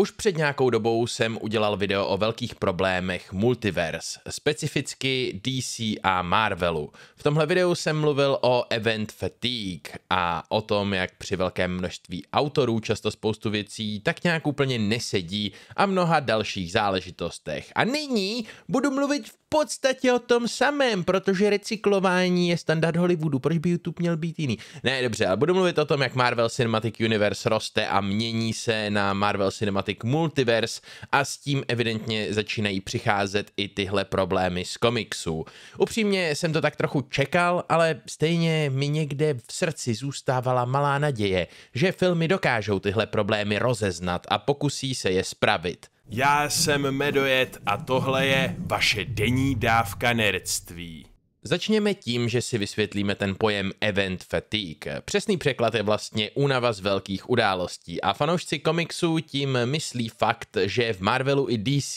Už před nějakou dobou jsem udělal video o velkých problémech multiverse, specificky DC a Marvelu. V tomhle videu jsem mluvil o event fatigue a o tom, jak při velkém množství autorů často spoustu věcí tak nějak úplně nesedí a mnoha dalších záležitostech. A nyní budu mluvit v podstatě o tom samém, protože recyklování je standard Hollywoodu, proč by YouTube měl být jiný? Ne, dobře, ale budu mluvit o tom, jak Marvel Cinematic Universe roste a mění se na Marvel Cinematic Multiverse a s tím evidentně začínají přicházet i tyhle problémy z komiksů. Upřímně jsem to tak trochu čekal, ale stejně mi někde v srdci zůstávala malá naděje, že filmy dokážou tyhle problémy rozeznat a pokusí se je spravit. Já jsem Medojet a tohle je vaše denní dávka nerdství. Začněme tím, že si vysvětlíme ten pojem event fatigue. Přesný překlad je vlastně únava z velkých událostí a fanoušci komiksů tím myslí fakt, že v Marvelu i DC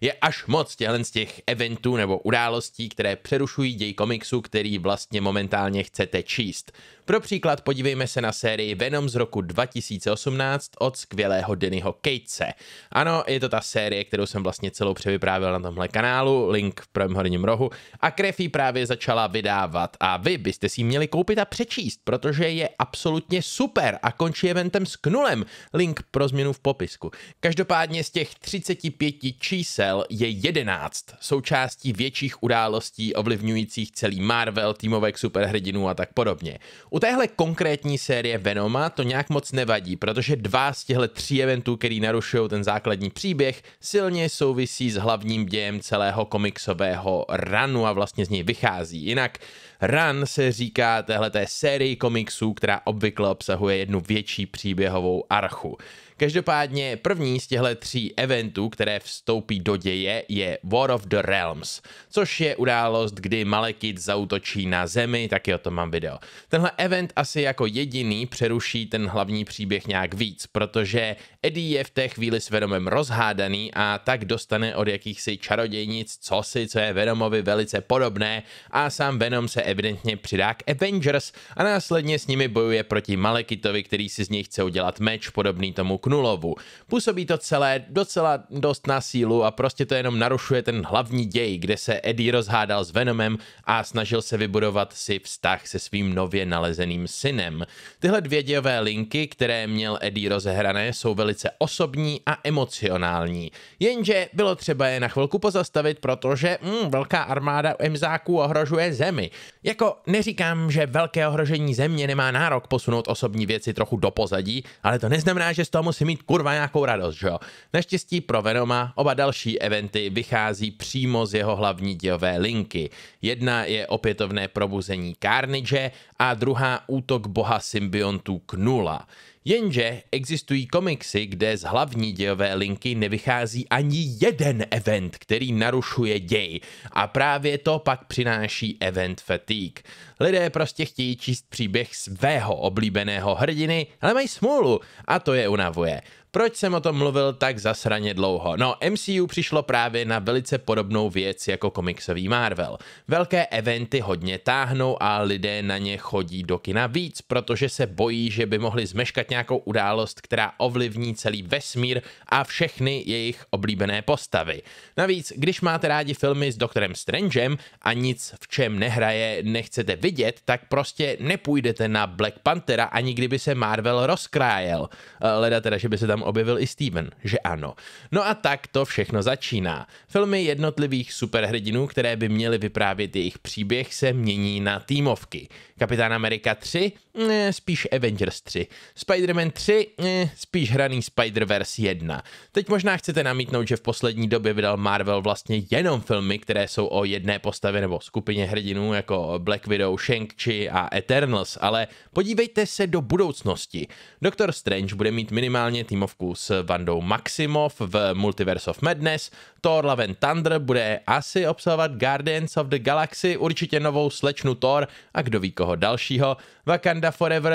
je až moc těchto z těch eventů nebo událostí, které přerušují děj komiksu, který vlastně momentálně chcete číst. Pro příklad podívejme se na sérii Venom z roku 2018 od skvělého Dennyho Kejce. Ano, je to ta série, kterou jsem vlastně celou převyprávil na tomhle kanálu, link v prvém horním rohu, a krev ji právě začala vydávat a vy byste si ji měli koupit a přečíst, protože je absolutně super a končí eventem s knulem, link pro změnu v popisku. Každopádně z těch 35 čísel je 11 součástí větších událostí ovlivňujících celý Marvel, týmovek superhrdinů a tak podobně. U téhle konkrétní série Venoma to nějak moc nevadí, protože dva z těchto tří eventů, který narušují ten základní příběh, silně souvisí s hlavním dějem celého komiksového ranu a vlastně z něj vychází. Jinak Run se říká téhle sérii komiksů, která obvykle obsahuje jednu větší příběhovou archu. Každopádně první z těchto tří eventů, které vstoupí do děje, je War of the Realms, což je událost, kdy Malekith zautočí na zemi, taky o tom mám video. Tenhle event asi jako jediný přeruší ten hlavní příběh nějak víc, protože Eddie je v té chvíli s Venomem rozhádaný a tak dostane od jakýchsi čarodějnic cosi, co je Venomovi velice podobné a sám Venom se evidentně přidá k Avengers a následně s nimi bojuje proti Malekitovi, který si z něj chce udělat meč podobný tomu Knulovu. Působí to celé docela dost na sílu a prostě to jenom narušuje ten hlavní děj, kde se Eddie rozhádal s Venomem a snažil se vybudovat si vztah se svým nově nalezeným synem. Tyhle dvě dějové linky, které měl Eddie rozehrané, jsou velice velice osobní a emocionální. Jenže bylo třeba je na chvilku pozastavit, protože mm, velká armáda emzáků ohrožuje zemi. Jako neříkám, že velké ohrožení země nemá nárok posunout osobní věci trochu do pozadí, ale to neznamená, že z toho musí mít kurva nějakou radost, že jo? Naštěstí pro Venoma oba další eventy vychází přímo z jeho hlavní dějové linky. Jedna je opětovné probuzení Carnage a druhá útok boha symbiontů Knula. Jenže existují komiksy, kde z hlavní dějové linky nevychází ani jeden event, který narušuje děj. A právě to pak přináší event fatigue. Lidé prostě chtějí číst příběh svého oblíbeného hrdiny, ale mají smůlu a to je unavuje. Proč jsem o tom mluvil tak zasraně dlouho? No, MCU přišlo právě na velice podobnou věc jako komiksový Marvel. Velké eventy hodně táhnou a lidé na ně chodí do kina víc, protože se bojí, že by mohli zmeškat nějakou událost, která ovlivní celý vesmír a všechny jejich oblíbené postavy. Navíc, když máte rádi filmy s Doktorem Strangem a nic v čem nehraje nechcete vidět, tak prostě nepůjdete na Black Panthera ani kdyby se Marvel rozkrájel. Eh, leda teda, že by se tam objevil i Steven, že ano. No a tak to všechno začíná. Filmy jednotlivých superhrdinů, které by měly vyprávět jejich příběh, se mění na týmovky. Kapitán Amerika 3? Ne, eh, spíš Avengers 3. Spider-Man 3? Ne, eh, spíš hraný Spider-Verse 1. Teď možná chcete namítnout, že v poslední době vydal Marvel vlastně jenom filmy, které jsou o jedné postavě nebo skupině hrdinů jako Black Widow, Shang-Chi a Eternals, ale podívejte se do budoucnosti. Doctor Strange bude mít minimálně týmovku Sněmovku s bandou Maximov v Multiverse of Madness, Thor Love and Thunder bude asi obsahovat Guardians of the Galaxy, určitě novou slečnu Thor a kdo ví koho dalšího, Wakanda Forever,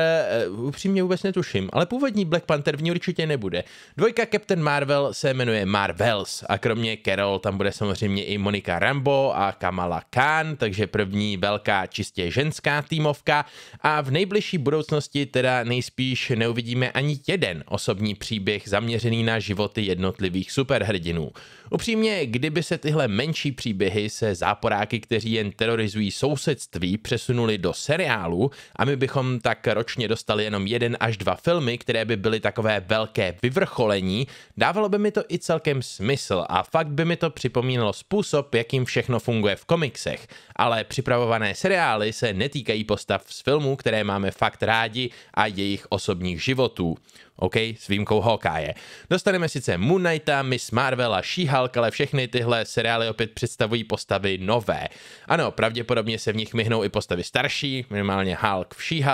uh, upřímně vůbec netuším, ale původní Black Panther v ní určitě nebude. Dvojka Captain Marvel se jmenuje Marvels a kromě Carol tam bude samozřejmě i Monika Rambo a Kamala Khan, takže první velká čistě ženská týmovka a v nejbližší budoucnosti teda nejspíš neuvidíme ani jeden osobní příběh příběh zaměřený na životy jednotlivých superhrdinů. Upřímně, kdyby se tyhle menší příběhy se záporáky, kteří jen terorizují sousedství, přesunuli do seriálu a my bychom tak ročně dostali jenom jeden až dva filmy, které by byly takové velké vyvrcholení, dávalo by mi to i celkem smysl a fakt by mi to připomínalo způsob, jakým všechno funguje v komiksech. Ale připravované seriály se netýkají postav z filmů, které máme fakt rádi a jejich osobních životů. OK, s výjimkou Hawkeye. Dostaneme sice Moon Knighta, Miss Marvela, she ale všechny tyhle seriály opět představují postavy nové. Ano, pravděpodobně se v nich myhnou i postavy starší, minimálně Hulk v she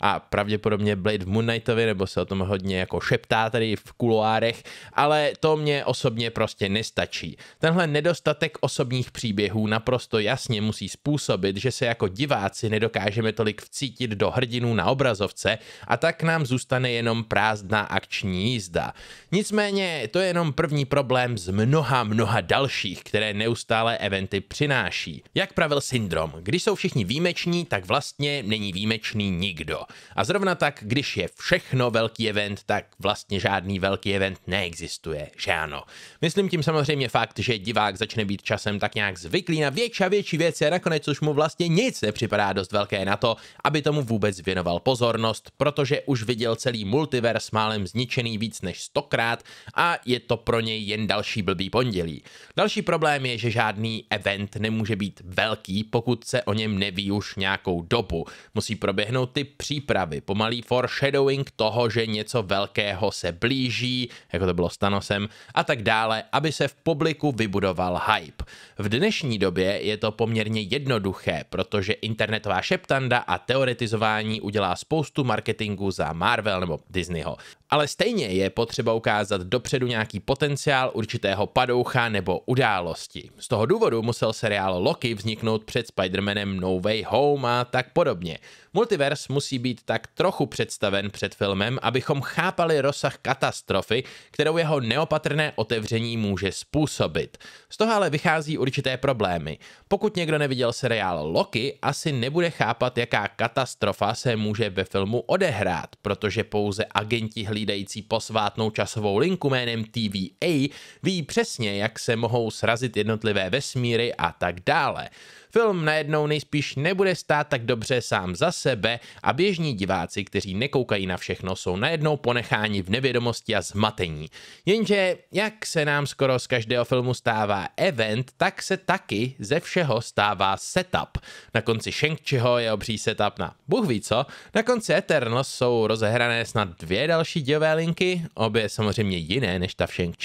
a pravděpodobně Blade v Moon Knightovi, nebo se o tom hodně jako šeptá tady v kuloárech, ale to mě osobně prostě nestačí. Tenhle nedostatek osobních příběhů naprosto jasně musí způsobit, že se jako diváci nedokážeme tolik vcítit do hrdinů na obrazovce a tak nám zůstane jenom prázdný na akční jízda. Nicméně to je jenom první problém z mnoha, mnoha dalších, které neustále eventy přináší. Jak pravil syndrom, když jsou všichni výjimeční, tak vlastně není výjimečný nikdo. A zrovna tak, když je všechno velký event, tak vlastně žádný velký event neexistuje, že ano. Myslím tím samozřejmě fakt, že divák začne být časem tak nějak zvyklý na větší a větší věci a nakonec už mu vlastně nic nepřipadá dost velké na to, aby tomu vůbec věnoval pozornost, protože už viděl celý multivers málem zničený víc než stokrát a je to pro něj jen další blbý pondělí. Další problém je, že žádný event nemůže být velký, pokud se o něm neví už nějakou dobu. Musí proběhnout ty přípravy, pomalý foreshadowing toho, že něco velkého se blíží, jako to bylo s Thanosem, a tak dále, aby se v publiku vybudoval hype. V dnešní době je to poměrně jednoduché, protože internetová šeptanda a teoretizování udělá spoustu marketingu za Marvel nebo Disneyho ale stejně je potřeba ukázat dopředu nějaký potenciál určitého padoucha nebo události. Z toho důvodu musel seriál Loki vzniknout před Spider-Manem No Way Home a tak podobně. Multivers musí být tak trochu představen před filmem, abychom chápali rozsah katastrofy, kterou jeho neopatrné otevření může způsobit. Z toho ale vychází určité problémy. Pokud někdo neviděl seriál Loki, asi nebude chápat, jaká katastrofa se může ve filmu odehrát, protože pouze agenti hlídající posvátnou časovou linku jménem TVA ví přesně, jak se mohou srazit jednotlivé vesmíry a tak dále. Film najednou nejspíš nebude stát tak dobře sám za sebe a běžní diváci, kteří nekoukají na všechno, jsou najednou ponecháni v nevědomosti a zmatení. Jenže, jak se nám skoro z každého filmu stává event, tak se taky ze všeho stává setup. Na konci shang je obří setup na Bůh ví co, na konci Eternals jsou rozehrané snad dvě další dějové linky, obě samozřejmě jiné než ta v shang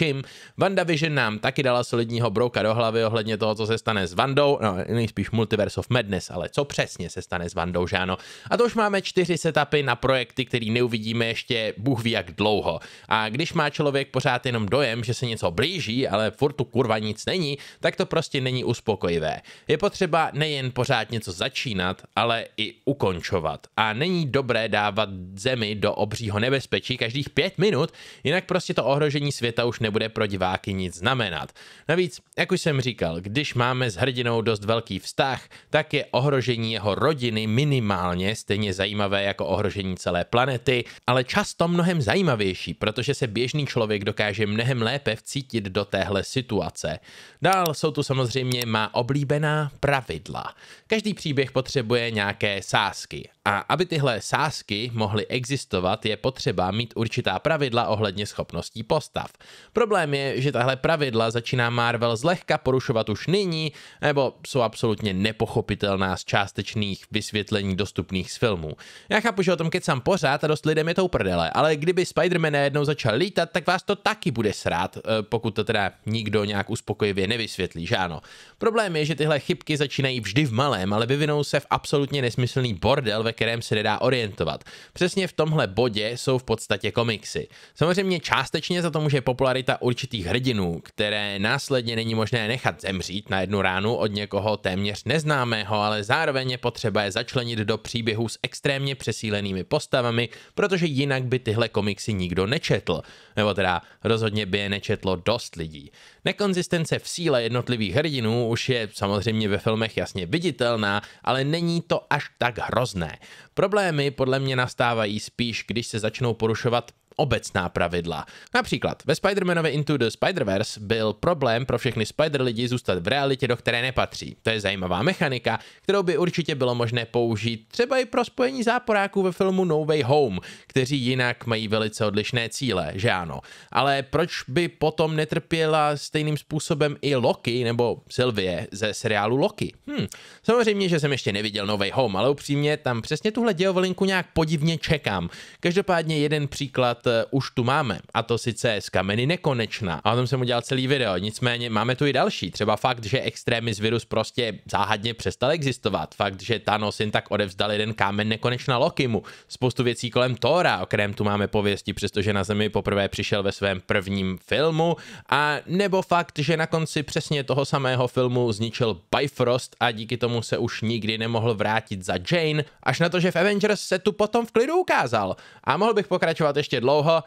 Vision nám taky dala solidního brouka do hlavy ohledně toho, co se stane s Vandou, no nejspíš spíš Multiverse of Madness, ale co přesně se stane s Vandou Žáno. A to už máme čtyři setupy na projekty, který neuvidíme ještě bůh ví jak dlouho. A když má člověk pořád jenom dojem, že se něco blíží, ale furt tu kurva nic není, tak to prostě není uspokojivé. Je potřeba nejen pořád něco začínat, ale i ukončovat. A není dobré dávat zemi do obřího nebezpečí každých pět minut, jinak prostě to ohrožení světa už nebude pro diváky nic znamenat. Navíc, jak už jsem říkal, když máme s hrdinou dost velký vztah, vztah, tak je ohrožení jeho rodiny minimálně stejně zajímavé jako ohrožení celé planety, ale často mnohem zajímavější, protože se běžný člověk dokáže mnohem lépe vcítit do téhle situace. Dál jsou tu samozřejmě má oblíbená pravidla. Každý příběh potřebuje nějaké sásky a aby tyhle sásky mohly existovat, je potřeba mít určitá pravidla ohledně schopností postav. Problém je, že tahle pravidla začíná Marvel zlehka porušovat už nyní, nebo jsou absolutně absolutně nepochopitelná z částečných vysvětlení dostupných z filmů. Já chápu, že o tom kecám pořád a dost lidem je to uprdele, ale kdyby Spider-Man najednou začal lítat, tak vás to taky bude srát, eh, pokud to teda nikdo nějak uspokojivě nevysvětlí, že ano. Problém je, že tyhle chybky začínají vždy v malém, ale vyvinou se v absolutně nesmyslný bordel, ve kterém se nedá orientovat. Přesně v tomhle bodě jsou v podstatě komiksy. Samozřejmě částečně za to může popularita určitých hrdinů, které následně není možné nechat zemřít na jednu ránu od někoho téměř téměř neznámého, ale zároveň je potřeba je začlenit do příběhů s extrémně přesílenými postavami, protože jinak by tyhle komiksy nikdo nečetl. Nebo teda rozhodně by je nečetlo dost lidí. Nekonzistence v síle jednotlivých hrdinů už je samozřejmě ve filmech jasně viditelná, ale není to až tak hrozné. Problémy podle mě nastávají spíš, když se začnou porušovat obecná pravidla. Například ve Spider-Manově Into the Spider-Verse byl problém pro všechny Spider-lidi zůstat v realitě, do které nepatří. To je zajímavá mechanika, kterou by určitě bylo možné použít třeba i pro spojení záporáků ve filmu No Way Home, kteří jinak mají velice odlišné cíle, že ano. Ale proč by potom netrpěla stejným způsobem i Loki nebo Sylvie ze seriálu Loki? Hm, samozřejmě, že jsem ještě neviděl No Way Home, ale upřímně tam přesně tuhle dějovolinku nějak podivně čekám. Každopádně jeden příklad Eh, už tu máme, a to sice z kameny nekonečná. A o tom jsem udělal celý video, nicméně máme tu i další, třeba fakt, že z virus prostě záhadně přestal existovat, fakt, že Thanos jen tak odevzdal jeden kámen nekonečná Lokimu, spoustu věcí kolem Tora, o kterém tu máme pověsti, přestože na Zemi poprvé přišel ve svém prvním filmu, a nebo fakt, že na konci přesně toho samého filmu zničil Bifrost a díky tomu se už nikdy nemohl vrátit za Jane, až na to, že v Avengers se tu potom v klidu ukázal. A mohl bych pokračovat ještě dlouho, dlouho,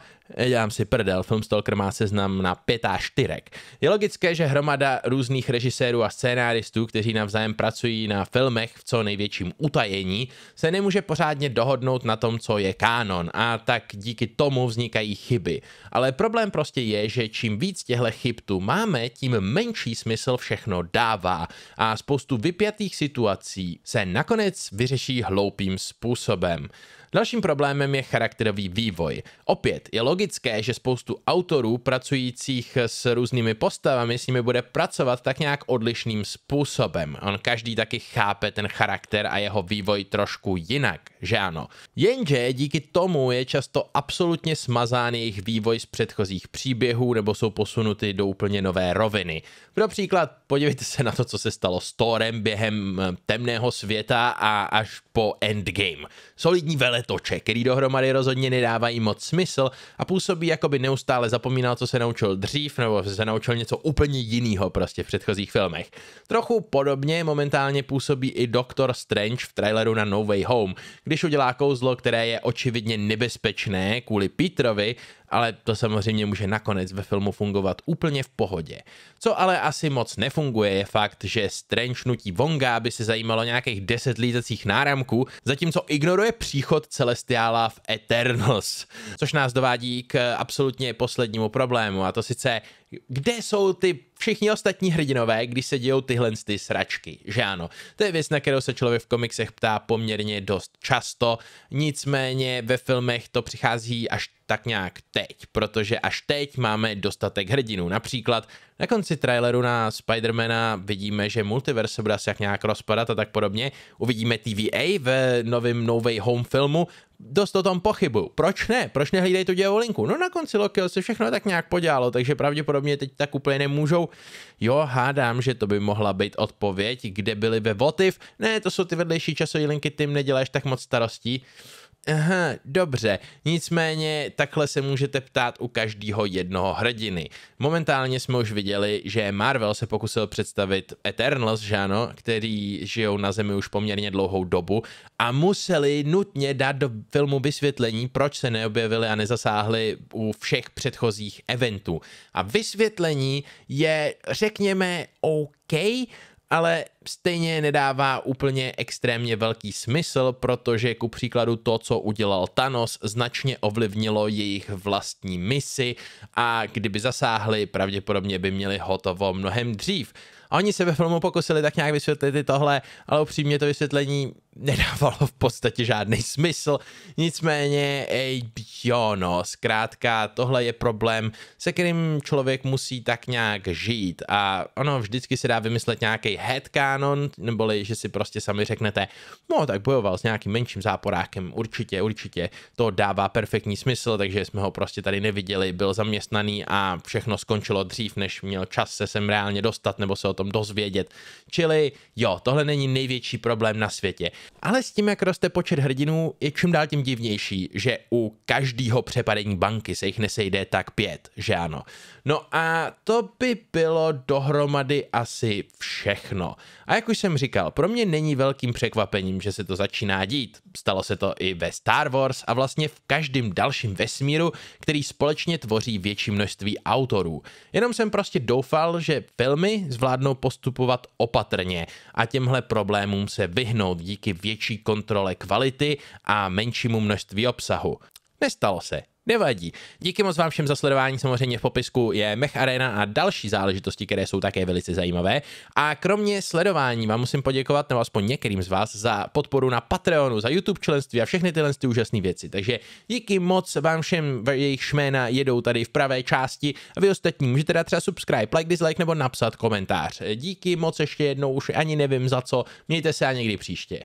dělám si prdel, Filmstalker má seznam na pět a čtyrek. Je logické, že hromada různých režisérů a scénáristů, kteří navzájem pracují na filmech v co největším utajení, se nemůže pořádně dohodnout na tom, co je kánon a tak díky tomu vznikají chyby. Ale problém prostě je, že čím víc těchto chyb tu máme, tím menší smysl všechno dává a spoustu vypjatých situací se nakonec vyřeší hloupým způsobem. Dalším problémem je charakterový vývoj. Opět je logické, že spoustu autorů pracujících s různými postavami s nimi bude pracovat tak nějak odlišným způsobem. On každý taky chápe ten charakter a jeho vývoj trošku jinak, že ano. Jenže díky tomu je často absolutně smazán jejich vývoj z předchozích příběhů nebo jsou posunuty do úplně nové roviny. Například podívejte se na to, co se stalo s Thorem během eh, temného světa a až po Endgame. Solidní veletoče, který dohromady rozhodně nedávají moc smysl smysl a působí, jako by neustále zapomínal, co se naučil dřív, nebo se naučil něco úplně jiného prostě v předchozích filmech. Trochu podobně momentálně působí i Doktor Strange v traileru na No Way Home, když udělá kouzlo, které je očividně nebezpečné kvůli Petrovi ale to samozřejmě může nakonec ve filmu fungovat úplně v pohodě. Co ale asi moc nefunguje je fakt, že Strange nutí Vonga, aby se zajímalo nějakých 10 lízecích náramků, zatímco ignoruje příchod Celestiála v Eternals, což nás dovádí k absolutně poslednímu problému a to sice, kde jsou ty všichni ostatní hrdinové, když se dějou tyhle ty sračky, že ano. To je věc, na kterou se člověk v komiksech ptá poměrně dost často, nicméně ve filmech to přichází až tak nějak teď, protože až teď máme dostatek hrdinů. Například na konci traileru na Spidermana vidíme, že multiverse bude asi jak nějak rozpadat a tak podobně. Uvidíme TVA v novém No Way Home filmu, dost o tom pochybu. Proč ne? Proč nehlídej tu dělovou linku? No na konci Lokio se všechno tak nějak podělalo, takže pravděpodobně teď tak úplně nemůžou. Jo, hádám, že to by mohla být odpověď, kde byli ve Votiv. Ne, to jsou ty vedlejší časové linky, tím neděláš tak moc starostí. Uh, Aha, dobře, nicméně takhle se můžete ptát u každého jednoho hrdiny. Momentálně jsme už viděli, že Marvel se pokusil představit Eternals, že ano, který žijou na Zemi už poměrně dlouhou dobu a museli nutně dát do filmu vysvětlení, proč se neobjevili a nezasáhli u všech předchozích eventů. A vysvětlení je, řekněme, OK, ale stejně nedává úplně extrémně velký smysl, protože ku příkladu to, co udělal Thanos, značně ovlivnilo jejich vlastní misi a kdyby zasáhli, pravděpodobně by měli hotovo mnohem dřív. oni se ve filmu pokusili tak nějak vysvětlit i tohle, ale upřímně to vysvětlení nedávalo v podstatě žádný smysl. Nicméně, ej, jo, no, zkrátka, tohle je problém, se kterým člověk musí tak nějak žít. A ono vždycky se dá vymyslet nějaký headcanon, neboli, že si prostě sami řeknete, no, tak bojoval s nějakým menším záporákem, určitě, určitě, to dává perfektní smysl, takže jsme ho prostě tady neviděli, byl zaměstnaný a všechno skončilo dřív, než měl čas se sem reálně dostat nebo se o tom dozvědět. Čili, jo, tohle není největší problém na světě. Ale s tím, jak roste počet hrdinů, je čím dál tím divnější, že u každého přepadení banky se jich nesejde tak pět, že ano. No a to by bylo dohromady asi všechno. A jak už jsem říkal, pro mě není velkým překvapením, že se to začíná dít. Stalo se to i ve Star Wars a vlastně v každém dalším vesmíru, který společně tvoří větší množství autorů. Jenom jsem prostě doufal, že filmy zvládnou postupovat opatrně a těmhle problémům se vyhnout díky větší kontrole kvality a menšímu množství obsahu. Nestalo se. Nevadí. Díky moc vám všem za sledování. Samozřejmě v popisku je Mech Arena a další záležitosti, které jsou také velice zajímavé. A kromě sledování vám musím poděkovat, nebo aspoň některým z vás, za podporu na Patreonu, za YouTube členství a všechny tyhle ty úžasné věci. Takže díky moc vám všem, jejich šména jedou tady v pravé části. A vy ostatní můžete dát třeba subscribe, like, dislike nebo napsat komentář. Díky moc ještě jednou, už ani nevím za co. Mějte se a někdy příště.